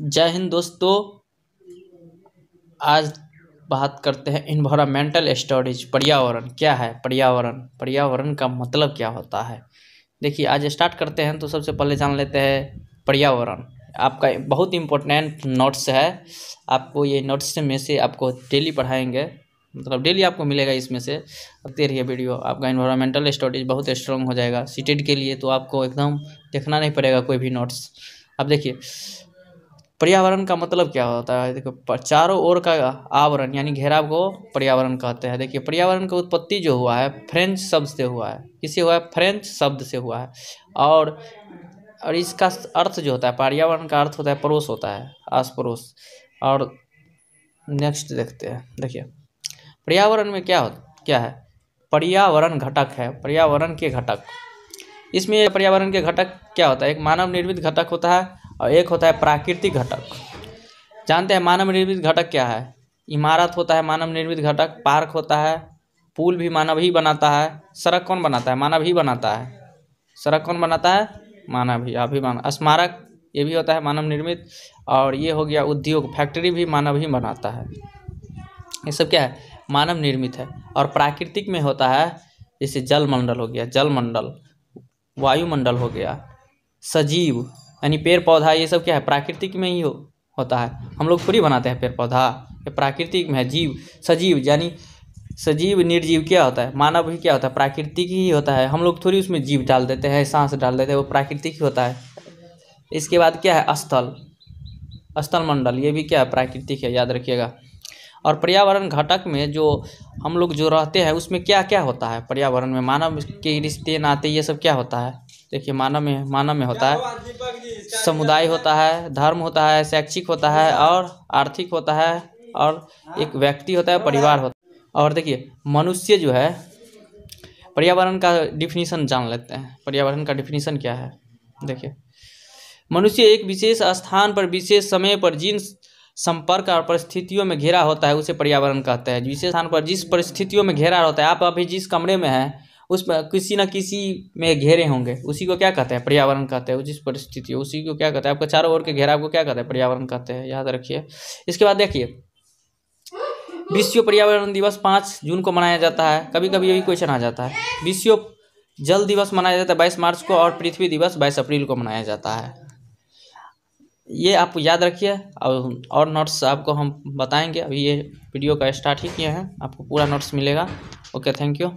जय हिंद दोस्तों आज बात करते हैं इन्वामेंटल स्टोरेज पर्यावरण क्या है पर्यावरण पर्यावरण का मतलब क्या होता है देखिए आज स्टार्ट करते हैं तो सबसे पहले जान लेते हैं पर्यावरण आपका बहुत इम्पोर्टेंट नोट्स है आपको ये नोट्स में से आपको डेली पढ़ाएंगे मतलब डेली आपको मिलेगा इसमें से रखते रहिए वीडियो आपका इन्वायरमेंटल स्टोरेज बहुत स्ट्रॉन्ग हो जाएगा सीटेड के लिए तो आपको एकदम देखना नहीं पड़ेगा कोई भी नोट्स अब देखिए पर्यावरण का मतलब क्या होता है देखो चारों ओर का आवरण यानी घेराव को पर्यावरण कहते हैं देखिए पर्यावरण का उत्पत्ति जो हुआ है फ्रेंच शब्द से हुआ है किसे हुआ है फ्रेंच शब्द से हुआ है और और इसका अर्थ जो होता है पर्यावरण का अर्थ होता है पड़ोस होता है आस पड़ोस और नेक्स्ट देखते हैं देखिए पर्यावरण में क्या हो क्या है पर्यावरण घटक है पर्यावरण के घटक इसमें पर्यावरण के घटक क्या होता है एक मानव निर्मित घटक होता है और एक होता है प्राकृतिक घटक जानते हैं मानव निर्मित घटक क्या है इमारत होता है मानव निर्मित घटक पार्क होता है पुल भी मानव ही बनाता है सड़क कौन बनाता है मानव ही बनाता है सड़क कौन बनाता है मानव ही अभी मान स्मारक ये भी होता है मानव निर्मित और ये हो गया उद्योग फैक्ट्री भी मानव ही बनाता है ये सब क्या है मानव निर्मित है और प्राकृतिक में होता है जैसे जलमंडल हो गया जलमंडल वायुमंडल हो गया सजीव यानी पेड़ पौधा ये सब क्या है प्राकृतिक में ही हो होता है हम लोग थोड़ी बनाते हैं पेड़ पौधा ये प्राकृतिक में है जीव सजीव यानी सजीव निर्जीव क्या होता है मानव ही क्या होता है प्राकृतिक ही होता है हम लोग थोड़ी उसमें जीव डाल देते हैं सांस डाल देते हैं वो प्राकृतिक ही होता है इसके बाद क्या है स्थल स्थल मंडल ये भी क्या है प्राकृतिक है याद रखिएगा और पर्यावरण घटक में जो हम लोग जो रहते हैं उसमें क्या क्या होता है पर्यावरण में मानव के रिश्ते नाते ये सब क्या होता है देखिए मानव में मानव में होता है समुदाय होता है धर्म होता है शैक्षिक होता है और आर्थिक होता है और एक व्यक्ति होता है परिवार होता है और देखिए मनुष्य जो है पर्यावरण का डिफिनीसन जान लेते हैं पर्यावरण का डिफिनीसन क्या है देखिए मनुष्य एक विशेष स्थान पर विशेष समय पर जिन संपर्क और परिस्थितियों में घेरा होता है उसे पर्यावरण कहते हैं विशेष स्थान पर जिस परिस्थितियों में घेरा होता है आप अभी जिस कमरे में हैं पर किसी ना किसी में घेरे होंगे उसी को क्या कहते हैं पर्यावरण कहते हैं जिस परिस्थिति उसी को क्या कहते हैं आपका चारों ओर के घेरा आपको क्या कहते हैं पर्यावरण कहते हैं याद रखिए इसके बाद देखिए विश्व पर्यावरण दिवस पाँच जून को मनाया जाता है कभी कभी यही क्वेश्चन आ जाता है विश्व जल दिवस मनाया जाता है बाईस मार्च को और पृथ्वी दिवस बाईस अप्रैल को मनाया जाता है ये आप याद रखिए और और नोट्स आपको हम बताएंगे अभी ये वीडियो का स्टार्ट ही किए हैं आपको पूरा नोट्स मिलेगा ओके थैंक यू